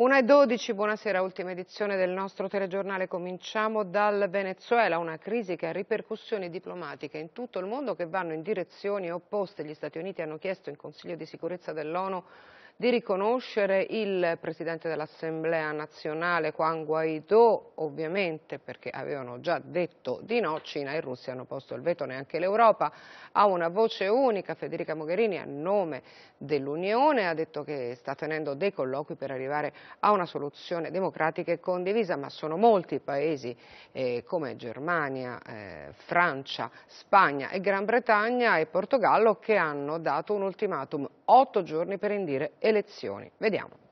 1.12, buonasera, ultima edizione del nostro telegiornale. Cominciamo dal Venezuela, una crisi che ha ripercussioni diplomatiche in tutto il mondo che vanno in direzioni opposte. Gli Stati Uniti hanno chiesto in Consiglio di sicurezza dell'ONU di riconoscere il Presidente dell'Assemblea nazionale Juan Guaidó, ovviamente perché avevano già detto di no, Cina e Russia hanno posto il veto, neanche l'Europa ha una voce unica, Federica Mogherini a nome dell'Unione ha detto che sta tenendo dei colloqui per arrivare a una soluzione democratica e condivisa, ma sono molti i paesi eh, come Germania, eh, Francia, Spagna e Gran Bretagna e Portogallo che hanno dato un ultimatum, otto giorni per indire elezioni. Vediamo.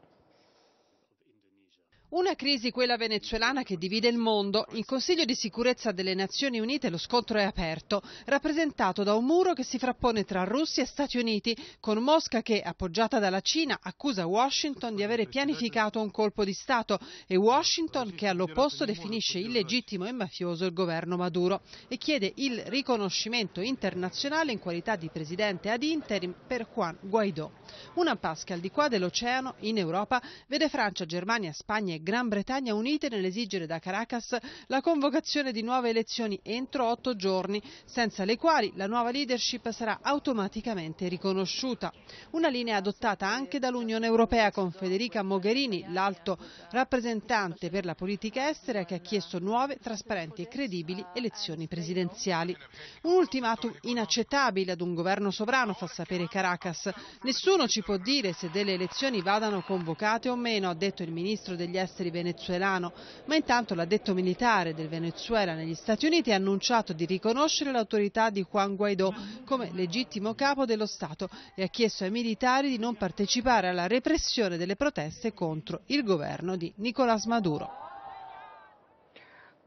Una crisi, quella venezuelana, che divide il mondo. In Consiglio di sicurezza delle Nazioni Unite lo scontro è aperto, rappresentato da un muro che si frappone tra Russia e Stati Uniti, con Mosca che, appoggiata dalla Cina, accusa Washington di avere pianificato un colpo di Stato e Washington che all'opposto definisce illegittimo e mafioso il governo Maduro e chiede il riconoscimento internazionale in qualità di presidente ad interim per Juan Guaidó. Una pasca al di qua dell'oceano, in Europa, vede Francia, Germania, Spagna e Gran Bretagna unite nell'esigere da Caracas la convocazione di nuove elezioni entro otto giorni, senza le quali la nuova leadership sarà automaticamente riconosciuta. Una linea adottata anche dall'Unione Europea con Federica Mogherini, l'alto rappresentante per la politica estera che ha chiesto nuove, trasparenti e credibili elezioni presidenziali. Un ultimatum inaccettabile ad un governo sovrano, fa sapere Caracas. Nessuno ci può dire se delle elezioni vadano convocate o meno, ha detto il ministro degli esteri esteri venezuelano, ma intanto l'addetto militare del Venezuela negli Stati Uniti ha annunciato di riconoscere l'autorità di Juan Guaidó come legittimo capo dello Stato e ha chiesto ai militari di non partecipare alla repressione delle proteste contro il governo di Nicolás Maduro.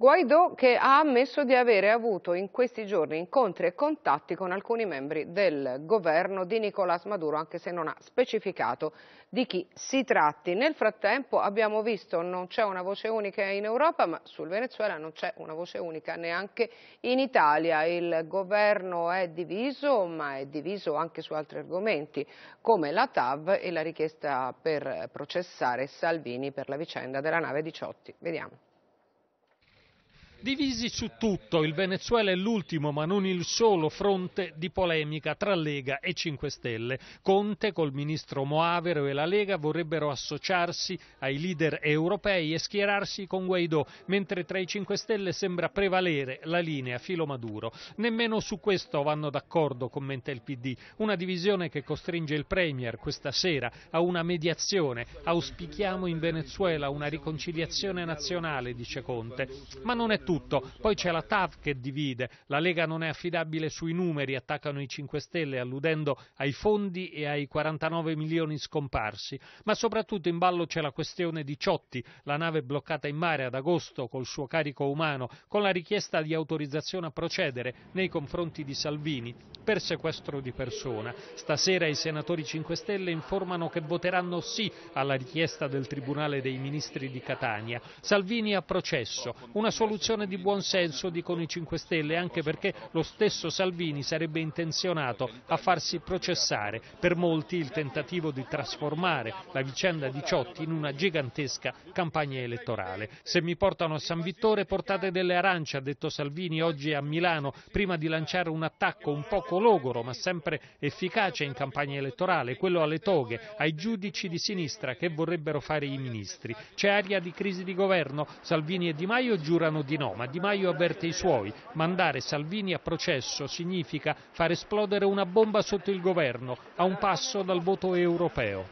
Guaidò che ha ammesso di avere avuto in questi giorni incontri e contatti con alcuni membri del governo di Nicolás Maduro, anche se non ha specificato di chi si tratti. Nel frattempo abbiamo visto che non c'è una voce unica in Europa, ma sul Venezuela non c'è una voce unica neanche in Italia. Il governo è diviso, ma è diviso anche su altri argomenti, come la TAV e la richiesta per processare Salvini per la vicenda della nave 18. Vediamo. Divisi su tutto, il Venezuela è l'ultimo ma non il solo fronte di polemica tra Lega e 5 Stelle. Conte col ministro Moavero e la Lega vorrebbero associarsi ai leader europei e schierarsi con Guaidò, mentre tra i 5 Stelle sembra prevalere la linea filo Maduro. Nemmeno su questo vanno d'accordo, commenta il PD, una divisione che costringe il Premier questa sera a una mediazione. Auspichiamo in Venezuela una riconciliazione nazionale, dice Conte, ma non è tutto tutto. Poi c'è la TAV che divide, la Lega non è affidabile sui numeri, attaccano i 5 Stelle alludendo ai fondi e ai 49 milioni scomparsi, ma soprattutto in ballo c'è la questione di Ciotti, la nave bloccata in mare ad agosto col suo carico umano, con la richiesta di autorizzazione a procedere nei confronti di Salvini per sequestro di persona. Stasera i senatori 5 Stelle informano che voteranno sì alla richiesta del Tribunale dei Ministri di Catania. Salvini a processo, una soluzione questione di buonsenso, dicono i 5 Stelle, anche perché lo stesso Salvini sarebbe intenzionato a farsi processare. Per molti il tentativo di trasformare la vicenda di Ciotti in una gigantesca campagna elettorale. Se mi portano a San Vittore portate delle arance, ha detto Salvini oggi a Milano, prima di lanciare un attacco un poco logoro ma sempre efficace in campagna elettorale, quello alle toghe, ai giudici di sinistra che vorrebbero fare i ministri. C'è aria di crisi di governo, Salvini e Di Maio giurano di no ma Di Maio avverte i suoi. Mandare Salvini a processo significa far esplodere una bomba sotto il governo, a un passo dal voto europeo.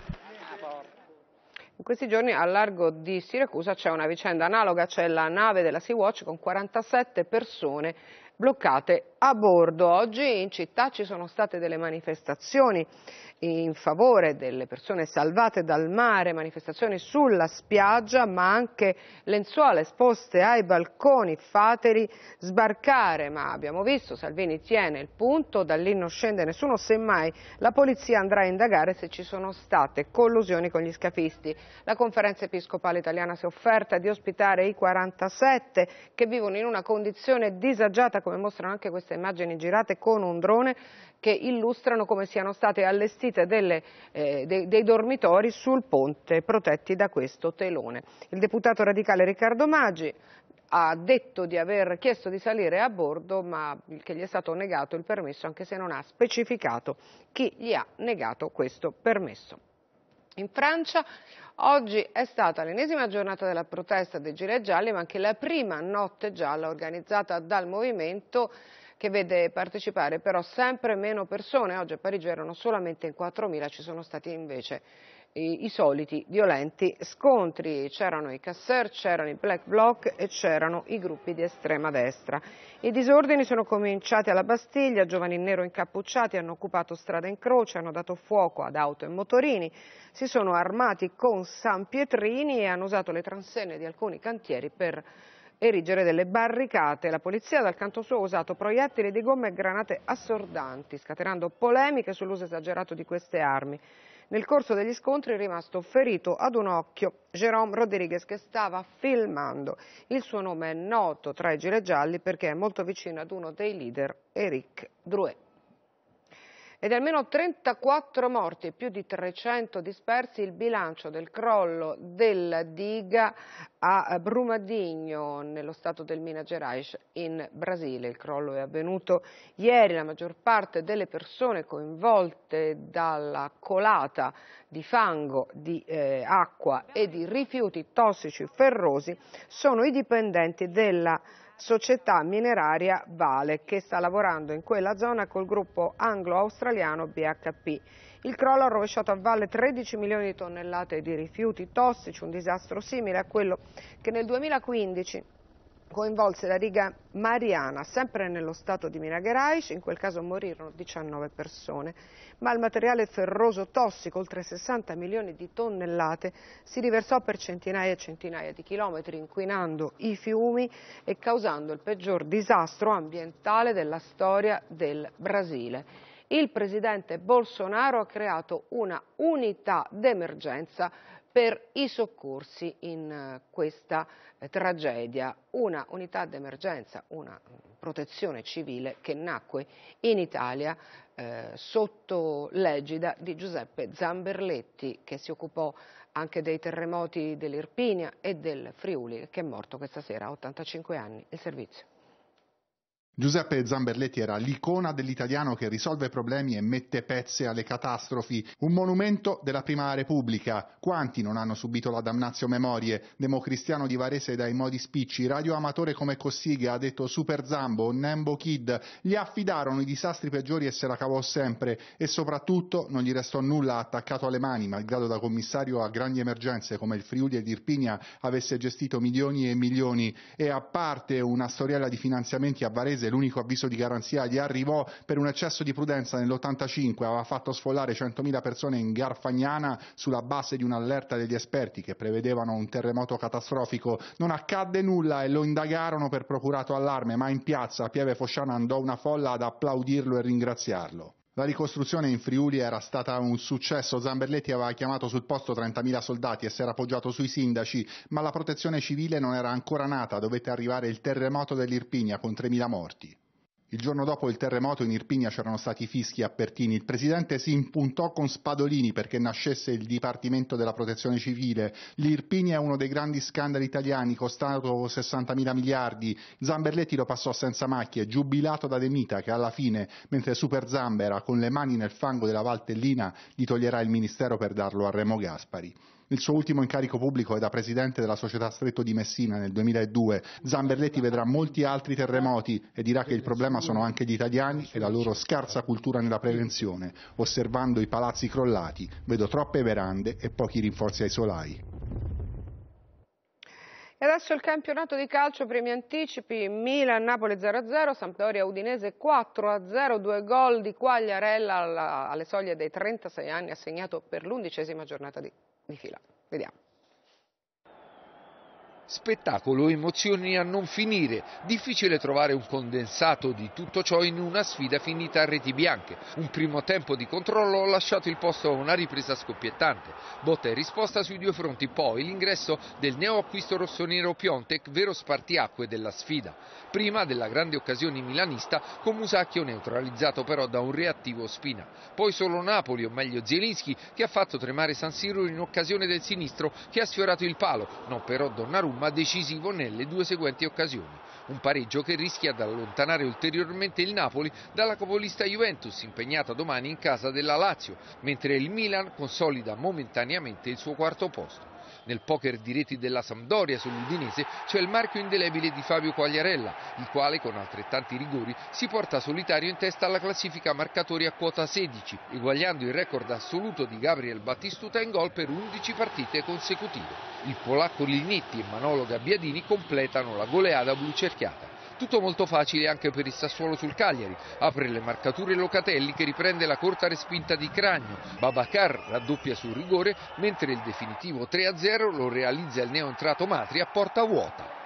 In questi giorni al largo di Siracusa c'è una vicenda analoga, c'è la nave della Sea-Watch con 47 persone bloccate a bordo. Oggi in città ci sono state delle manifestazioni in favore delle persone salvate dal mare, manifestazioni sulla spiaggia, ma anche lenzuola esposte ai balconi, fateli sbarcare. Ma abbiamo visto, Salvini tiene il punto, da lì non scende nessuno, semmai la polizia andrà a indagare se ci sono state collusioni con gli scafisti. La conferenza episcopale italiana si è offerta di ospitare i 47 che vivono in una condizione disagiata, come mostrano anche queste queste immagini girate con un drone che illustrano come siano state allestite delle, eh, dei, dei, dormitori sul ponte protetti da questo telone. Il deputato radicale Riccardo Maggi ha detto di aver chiesto di salire a bordo ma che gli è stato negato il permesso anche se non ha specificato chi gli ha negato questo permesso. In Francia oggi è stata l'ennesima giornata della protesta dei gilet gialli ma anche la prima notte gialla organizzata dal movimento che vede partecipare però sempre meno persone, oggi a Parigi erano solamente in 4.000, ci sono stati invece i, i soliti violenti scontri, c'erano i casseur, c'erano i black bloc e c'erano i gruppi di estrema destra. I disordini sono cominciati alla Bastiglia, giovani nero incappucciati hanno occupato strada in croce, hanno dato fuoco ad auto e motorini, si sono armati con San Pietrini e hanno usato le transenne di alcuni cantieri per erigere delle barricate. La polizia dal canto suo ha usato proiettili di gomma e granate assordanti, scatenando polemiche sull'uso esagerato di queste armi. Nel corso degli scontri è rimasto ferito ad un occhio Jérôme Rodriguez che stava filmando. Il suo nome è noto tra i gilet gialli perché è molto vicino ad uno dei leader, Eric Drouet ed almeno 34 morti e più di 300 dispersi il bilancio del crollo della diga a Brumadinho nello stato del Minas Gerais in Brasile. Il crollo è avvenuto ieri, la maggior parte delle persone coinvolte dalla colata di fango, di eh, acqua e di rifiuti tossici ferrosi sono i dipendenti della società mineraria Vale che sta lavorando in quella zona col gruppo anglo-australiano BHP. Il crollo ha rovesciato a valle 13 milioni di tonnellate di rifiuti tossici, un disastro simile a quello che nel 2015 coinvolse la riga mariana, sempre nello stato di Minagerais, in quel caso morirono 19 persone, ma il materiale ferroso tossico, oltre 60 milioni di tonnellate, si riversò per centinaia e centinaia di chilometri, inquinando i fiumi e causando il peggior disastro ambientale della storia del Brasile. Il presidente Bolsonaro ha creato una unità d'emergenza per i soccorsi in eh, questa eh, tragedia, una unità d'emergenza, una protezione civile che nacque in Italia eh, sotto l'egida di Giuseppe Zamberletti che si occupò anche dei terremoti dell'Irpinia e del Friuli che è morto questa sera a 85 anni il servizio. Giuseppe Zamberletti era l'icona dell'italiano che risolve problemi e mette pezze alle catastrofi, un monumento della Prima Repubblica. Quanti non hanno subito la damnazio memorie? Democristiano di Varese dai modi spicci, radioamatore come Cossiga, ha detto Super Zambo, Nembo Kid, gli affidarono i disastri peggiori e se la cavò sempre e soprattutto non gli restò nulla attaccato alle mani, malgrado da commissario a grandi emergenze come il Friuli e l'Irpinia avesse gestito milioni e milioni e a parte una storiella di finanziamenti a Varese 2007 l'unico avviso di garanzia gli arrivò per un eccesso di prudenza nell'85, aveva fatto sfollare 100.000 persone in Garfagnana sulla base di un'allerta degli esperti che prevedevano un terremoto catastrofico. Non accadde nulla e lo indagarono per procurato allarme, ma in piazza a Pieve Fosciana andò una folla ad applaudirlo e ringraziarlo. La ricostruzione in Friuli era stata un successo, Zamberletti aveva chiamato sul posto 30.000 soldati e si era appoggiato sui sindaci, ma la protezione civile non era ancora nata, dovette arrivare il terremoto dell'Irpinia con 3.000 morti. Il giorno dopo il terremoto in Irpinia c'erano stati fischi a Pertini. Il presidente si impuntò con Spadolini perché nascesse il Dipartimento della Protezione Civile. L'Irpinia è uno dei grandi scandali italiani, costato 60 mila miliardi. Zamberletti lo passò senza macchie, giubilato da De Mita che alla fine, mentre Super Zambera con le mani nel fango della Valtellina, gli toglierà il ministero per darlo a Remo Gaspari. Nel suo ultimo incarico pubblico è da presidente della società Stretto di Messina nel 2002, Zamberletti vedrà molti altri terremoti e dirà che il problema sono anche gli italiani e la loro scarsa cultura nella prevenzione. Osservando i palazzi crollati, vedo troppe verande e pochi rinforzi ai solai. E adesso il campionato di calcio, premi anticipi, Milan-Napoli 0-0, Sampdoria-Udinese 4-0, due gol di Quagliarella alla, alle soglie dei 36 anni assegnato per l'undicesima giornata di di fila. Vediamo. Spettacolo, emozioni a non finire, difficile trovare un condensato di tutto ciò in una sfida finita a reti bianche. Un primo tempo di controllo ha lasciato il posto a una ripresa scoppiettante. Botta e risposta sui due fronti, poi l'ingresso del neoacquisto rossonero Piontek, vero spartiacque della sfida. Prima della grande occasione milanista con Musacchio neutralizzato però da un reattivo Spina. Poi solo Napoli, o meglio Zielinski, che ha fatto tremare San Siro in occasione del sinistro che ha sfiorato il palo, non però Donnarumma ma decisivo nelle due seguenti occasioni. Un pareggio che rischia di allontanare ulteriormente il Napoli dalla capolista Juventus, impegnata domani in casa della Lazio, mentre il Milan consolida momentaneamente il suo quarto posto nel poker di reti della Sampdoria sull'Udinese c'è il marchio indelebile di Fabio Quagliarella, il quale con altrettanti rigori si porta solitario in testa alla classifica marcatori a quota 16, eguagliando il record assoluto di Gabriel Battistuta in gol per 11 partite consecutive. Il polacco Lignetti e Manolo Gabbiadini completano la goleada blucerchiata. Tutto molto facile anche per il Sassuolo sul Cagliari. Apre le marcature Locatelli che riprende la corta respinta di Cragno. Babacar raddoppia sul rigore mentre il definitivo 3-0 lo realizza il neoentrato Matri a porta vuota.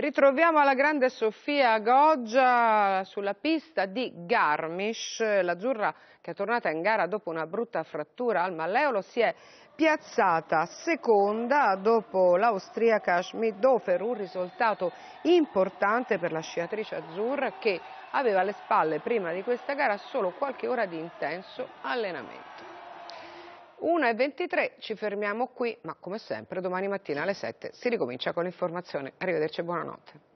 Ritroviamo la grande Sofia Goggia sulla pista di Garmisch, l'azzurra che è tornata in gara dopo una brutta frattura al malleolo si è piazzata seconda dopo l'austriaca Schmidhofer, un risultato importante per la sciatrice azzurra che aveva alle spalle prima di questa gara solo qualche ora di intenso allenamento. 1.23 ci fermiamo qui, ma come sempre domani mattina alle 7 si ricomincia con l'informazione. Arrivederci e buonanotte.